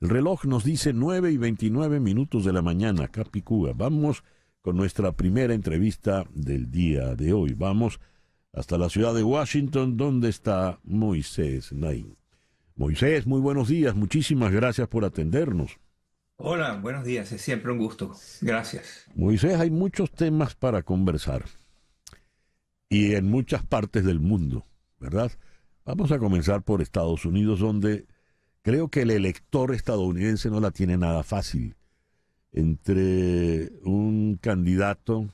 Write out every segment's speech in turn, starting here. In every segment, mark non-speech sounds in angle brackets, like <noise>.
El reloj nos dice 9 y 29 minutos de la mañana, Capicúa. Vamos con nuestra primera entrevista del día de hoy. Vamos hasta la ciudad de Washington, donde está Moisés Naim. Moisés, muy buenos días. Muchísimas gracias por atendernos. Hola, buenos días. Es siempre un gusto. Gracias. Moisés, hay muchos temas para conversar. Y en muchas partes del mundo, ¿verdad? Vamos a comenzar por Estados Unidos, donde Creo que el elector estadounidense no la tiene nada fácil entre un candidato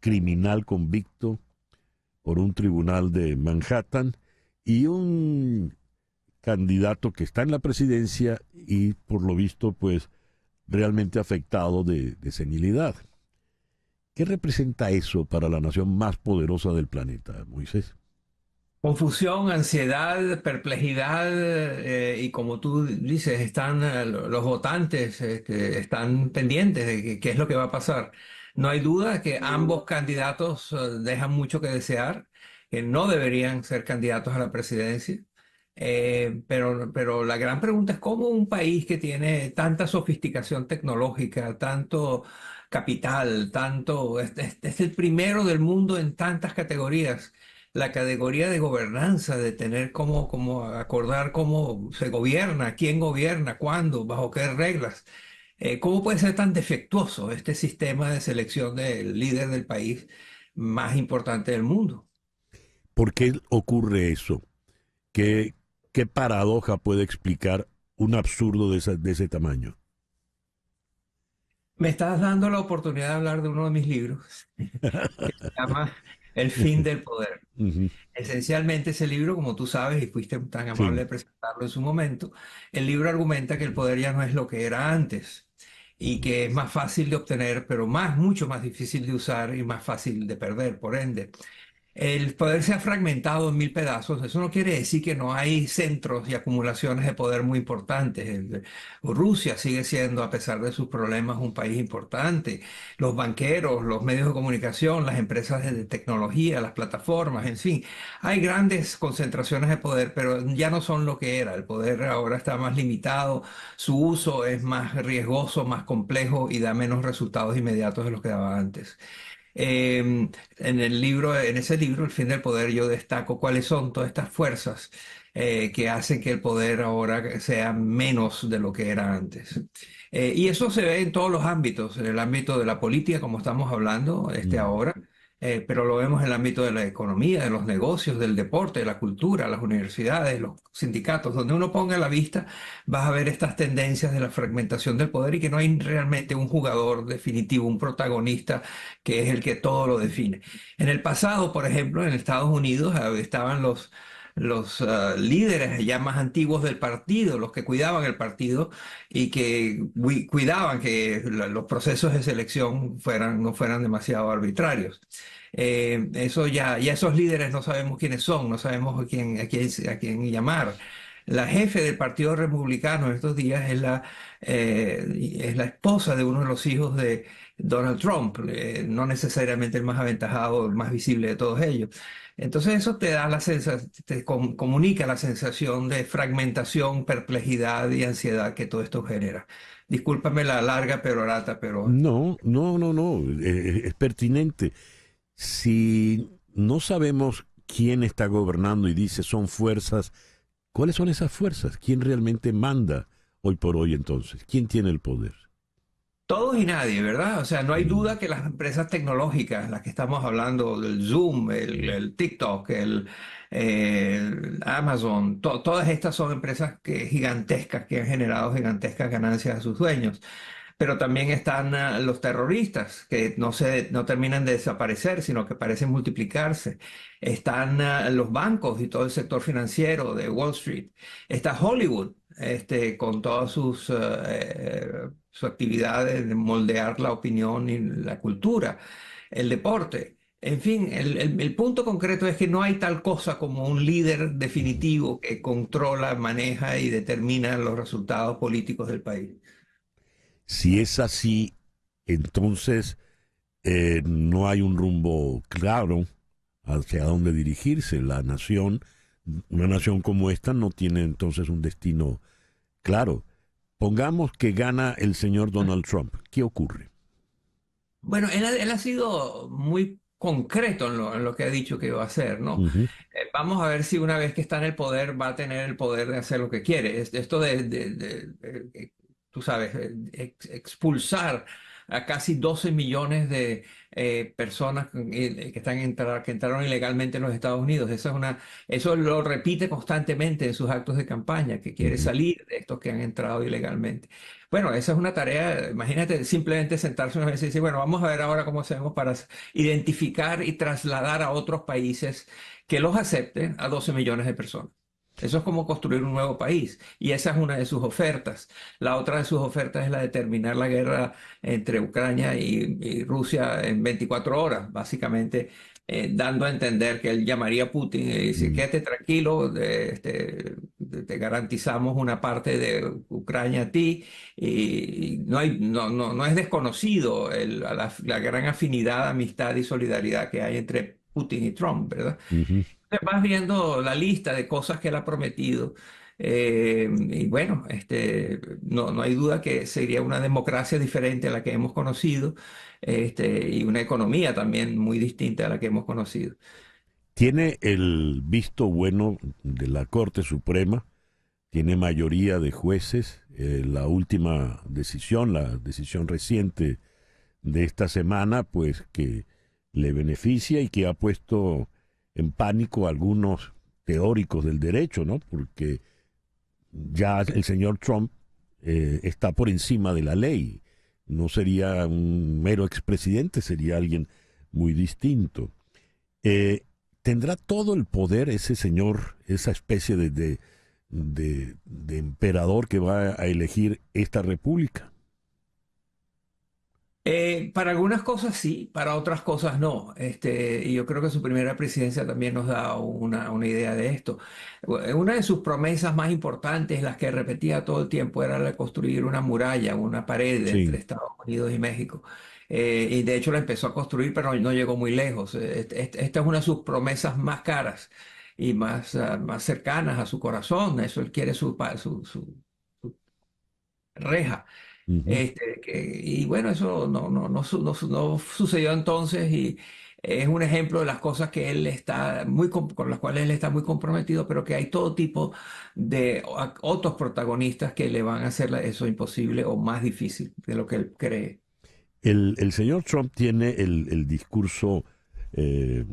criminal convicto por un tribunal de Manhattan y un candidato que está en la presidencia y por lo visto pues realmente afectado de, de senilidad. ¿Qué representa eso para la nación más poderosa del planeta, Moisés? Confusión, ansiedad, perplejidad eh, y como tú dices, están eh, los votantes que este, están pendientes de qué es lo que va a pasar. No hay duda que ambos candidatos eh, dejan mucho que desear, que no deberían ser candidatos a la presidencia. pero, pero la gran pregunta es cómo un país que tiene tanta sofisticación tecnológica, tanto capital, tanto, este es el primero del mundo en tantas categorías la categoría de gobernanza, de tener cómo, acordar cómo se gobierna, quién gobierna, cuándo, bajo qué reglas. Eh, ¿Cómo puede ser tan defectuoso este sistema de selección del líder del país más importante del mundo? ¿Por qué ocurre eso? ¿Qué, qué paradoja puede explicar un absurdo de, de ese tamaño? Me estás dando la oportunidad de hablar de uno de mis libros, <laughs> que se llama el fin del poder. Esencialmente ese libro, como tú sabes, y fuiste tan amable de presentarlo en su momento, el libro argumenta que el poder ya no es lo que era antes y que es más fácil de obtener, pero más, mucho más difícil de usar y más fácil de perder, por ende. El poder se ha fragmentado en mil pedazos, eso no quiere decir que no hay centros y acumulaciones de poder muy importantes. Rusia sigue siendo, a pesar de sus problemas, un país importante. Los banqueros, los medios de comunicación, las empresas de tecnología, las plataformas, en fin, hay grandes concentraciones de poder, pero ya no son lo que era. El poder ahora está más limitado, su uso es más riesgoso, más complejo y da menos resultados inmediatos de los que daba antes. Em, en el libro, en ese libro, El fin del poder, yo destaco cuáles son todas estas fuerzas eh, que hacen que el poder ahora sea menos de lo que era antes. Eh, y eso se ve en todos los ámbitos, en el ámbito de la política, como estamos hablando este, mm. ahora, eh, pero lo vemos en el ámbito de la economía, de los negocios, del deporte, de la cultura, las universidades, los sindicatos, donde uno ponga la vista, vas a ver estas tendencias de la fragmentación del poder y que no hay realmente un jugador definitivo, un protagonista que es el que todo lo define. En el pasado, por ejemplo, en Estados Unidos ah, estaban los los ah, líderes ya más antiguos del partido, los que cuidaban el partido y que cuidaban que los procesos de selección fueran, no fueran demasiado arbitrarios. Eh, eso ya, ya esos líderes no sabemos quiénes son, no sabemos quién, quién, a quién llamar. La jefe del Partido Republicano en estos días es la, eh, es la esposa de uno de los hijos de Donald Trump, eh, no necesariamente el más aventajado, el más visible de todos ellos. Entonces eso te da la sensación, comunica la sensación de fragmentación, perplejidad y ansiedad que todo esto genera. Discúlpame la larga perorata, pero... No, no, no, no, eh, es pertinente. Si no sabemos quién está gobernando y dice son fuerzas ¿Cuáles son esas fuerzas? ¿Quién realmente manda hoy por hoy entonces? ¿Quién tiene el poder? Todos y nadie, ¿verdad? O sea, no hay duda que las empresas tecnológicas, las que estamos hablando, del Zoom, el, TikTok, el, eh, Amazon, todas estas son empresas que, gigantescas que han generado gigantescas ganancias a sus dueños pero también están ah, los terroristas que no, se, no terminan de desaparecer, sino que parecen multiplicarse. Están ah, los bancos y todo el sector financiero de Wall Street. Está Hollywood este, con todas sus, actividades ah, eh, su de moldear la opinión y la cultura, el deporte. En fin, el, el, punto concreto es que no hay tal cosa como un líder definitivo que controla, maneja y determina los resultados políticos del país. Si es así, entonces eh, no hay un rumbo claro hacia dónde dirigirse. La nación, una nación como esta, no tiene entonces un destino claro. Pongamos que gana el señor Donald Trump. ¿Qué ocurre? Bueno, él, ha sido muy concreto en lo, que ha dicho que va a hacer, ¿no? Eh, vamos a ver si una vez que está en el poder va a tener el poder de hacer lo que quiere. Esto de tú sabes, eh, expulsar a casi 12 millones de eh, personas eh, que, están entraron ilegalmente en los Estados Unidos. Eso, es una, eso lo repite constantemente en sus actos de campaña, que quiere salir de estos que han entrado ilegalmente. Bueno, esa es una tarea, imagínate simplemente sentarse una vez y decir, bueno, vamos a ver ahora cómo hacemos para identificar y trasladar a otros países que los acepten a 12 millones de personas. Eso es como construir un nuevo país y esa es una de sus ofertas. La otra de sus ofertas es la de terminar la guerra entre Ucrania y, Rusia en 24 horas, básicamente eh, dando a entender que él llamaría a Putin y dice, mm. quédate tranquilo, este, te garantizamos una parte de Ucrania a ti. Y, no, es desconocido la, gran afinidad, amistad y solidaridad que hay entre Putin y Trump, ¿verdad? vas viendo la lista de cosas que él ha prometido. Eh, y bueno, este, no, hay duda que sería una democracia diferente a la que hemos conocido este, y una economía también muy distinta a la que hemos conocido. ¿Tiene el visto bueno de la Corte Suprema? ¿Tiene mayoría de jueces? Eh, la última decisión, la decisión reciente de esta semana, pues que le beneficia y que ha puesto en pánico algunos teóricos del derecho, ¿no? Porque ya el señor Trump eh, está por encima de la ley. No sería un mero expresidente, sería alguien muy distinto. Eh, ¿Tendrá todo el poder ese señor, esa especie de, de emperador que va a elegir esta república? Eh, para algunas cosas sí, para otras cosas no. Este, y yo creo que su primera presidencia también nos da una, idea de esto. Eh, una de sus promesas más importantes, las que repetía todo el tiempo, era la construir una muralla, una pared entre Estados Unidos y México. Eh, y de hecho la empezó a construir, pero no llegó muy lejos. esta es una de sus promesas más caras y más, ah, cercanas a su corazón. Eso él quiere su reja. Este, y bueno, eso no, no, no, sucedió entonces y es un ejemplo de las cosas que él está muy con las cuales él está muy comprometido, pero que hay todo tipo de otros protagonistas que le van a hacer eso imposible o más difícil de lo que él cree. El, señor Trump tiene el, discurso eh,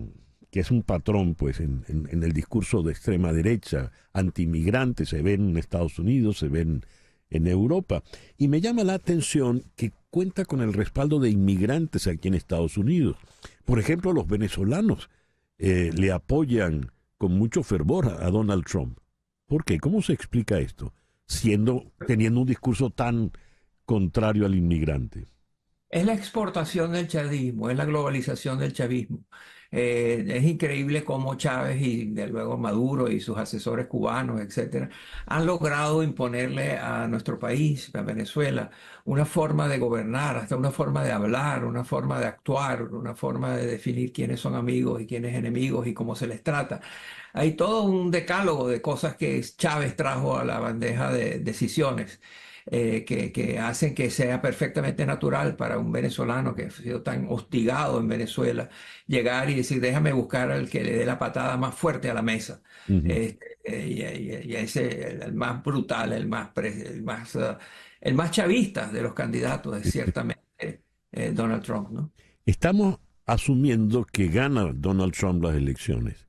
que es un patrón, pues, en, el discurso de extrema derecha, antimigrante, se ven en Estados Unidos, se ven en Europa. Y me llama la atención que cuenta con el respaldo de inmigrantes aquí en Estados Unidos. Por ejemplo, los venezolanos eh, le apoyan con mucho fervor a Donald Trump. ¿Por qué? ¿Cómo se explica esto? Siendo, teniendo un discurso tan contrario al inmigrante. Es la exportación del chavismo, es la globalización del chavismo. Eh, es increíble cómo Chávez y luego Maduro y sus asesores cubanos, etcétera, han logrado imponerle a nuestro país, a Venezuela, una forma de gobernar, hasta una forma de hablar, una forma de actuar, una forma de definir quiénes son amigos y quiénes enemigos y cómo se les trata. Hay todo un decálogo de cosas que Chávez trajo a la bandeja de decisiones. Eh, que, hacen que sea perfectamente natural para un venezolano que ha sido tan hostigado en Venezuela llegar y decir, déjame buscar al que le dé la patada más fuerte a la mesa. Este, eh, y, ese, el, el, más brutal, el más, más, ah, el más chavista de los candidatos es ciertamente eh, Donald Trump. Estamos asumiendo que gana Donald Trump las elecciones.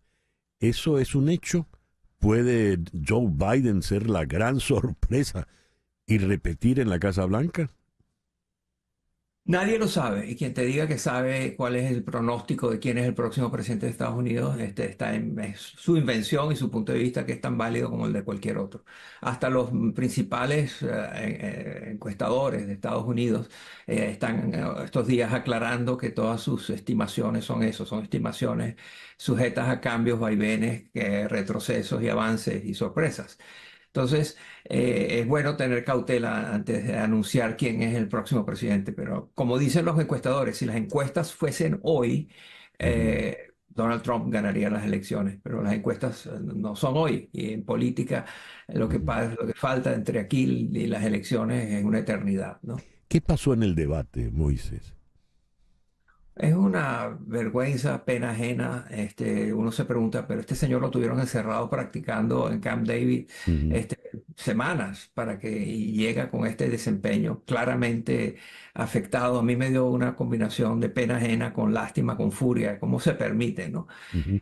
¿Eso es un hecho? ¿Puede Joe Biden ser la gran <laughs> sorpresa y repetir en la Casa Blanca? Nadie lo sabe y quien te diga que sabe cuál es el pronóstico de quién es el próximo presidente de Estados Unidos este, está en su invención y su punto de vista que es tan válido como el de cualquier otro. Hasta los principales eh, eh, encuestadores de Estados Unidos eh, están estos días aclarando que todas sus estimaciones son eso, son estimaciones sujetas a cambios, vaivenes, retrocesos y avances y sorpresas. Entonces, eh, es bueno tener cautela antes de anunciar quién es el próximo presidente, pero como dicen los encuestadores, si las encuestas fuesen hoy, eh, Donald Trump ganaría las elecciones, pero las encuestas eh, no son hoy. Y en política lo que, pasa, lo que falta entre aquí y las elecciones es una eternidad. ¿Qué pasó en el debate, Moisés? Es una vergüenza, pena ajena. Este, uno se pregunta, pero este señor lo tuvieron encerrado practicando en Camp David. este, semanas para que llega con este desempeño claramente afectado. A mí me dio una combinación de pena ajena con lástima, con furia, como se permite, ¿no?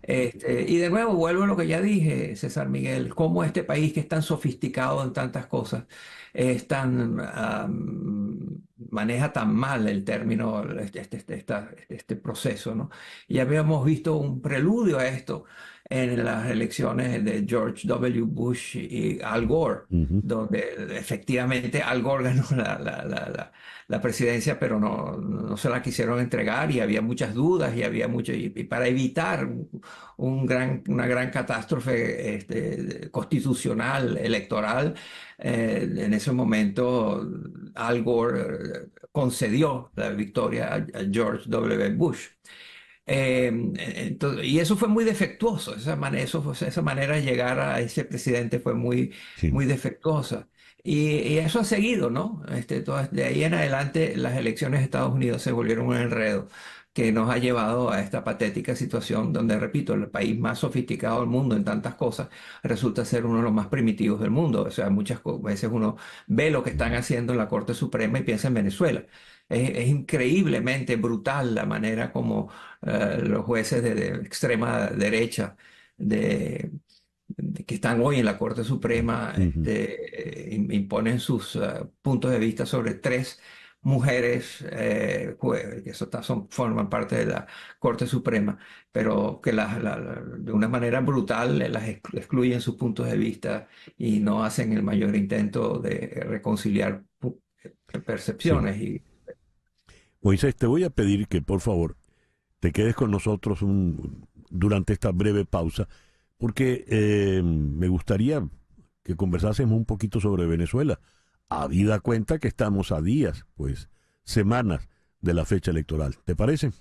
Este, y de nuevo, vuelvo a lo que ya dije, César Miguel, cómo este país que es tan sofisticado en tantas cosas, es maneja tan mal el término, este, este, este proceso, ¿no? Ya habíamos visto un preludio a esto en las elecciones de George W. Bush y Al Gore, donde efectivamente Al Gore ganó la, la, la, la presidencia, pero no, no, se la quisieron entregar y había muchas dudas y había mucho, y, para evitar un gran, una gran catástrofe este, constitucional, electoral, eh, en ese momento Al Gore eh, concedió la victoria a George W. Bush. Eh, y eso fue muy defectuoso, esa, manera eso esa manera de llegar a ese presidente fue muy, muy defectuosa. Y, eso ha seguido, ¿no? Este, de ahí en adelante las elecciones de Estados Unidos se volvieron un enredo que nos ha llevado a esta patética situación donde, repito, el país más sofisticado del mundo en tantas cosas resulta ser uno de los más primitivos del mundo. O sea, muchas veces uno ve lo que están haciendo en la Corte Suprema y piensa en Venezuela es, increíblemente brutal la manera como eh, los jueces de, extrema derecha de, que están hoy en la Corte Suprema este, imponen sus eh, puntos de vista sobre tres mujeres eh, que son, forman parte de la Corte Suprema, pero que de una manera brutal eh, las excluyen sus puntos de vista y no hacen el mayor intento de reconciliar percepciones. y Moisés, te voy a pedir que por favor te quedes con nosotros durante esta breve pausa, porque eh, me gustaría que conversásemos un poquito sobre Venezuela, vida cuenta que estamos a días, pues semanas de la fecha electoral. ¿Te parece?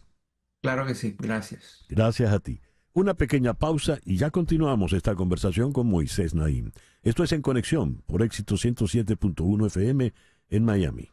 Claro que sí, gracias. Gracias a ti. Una pequeña pausa y ya continuamos esta conversación con Moisés Naim. Esto es En Conexión por éxito 107.1 FM en Miami.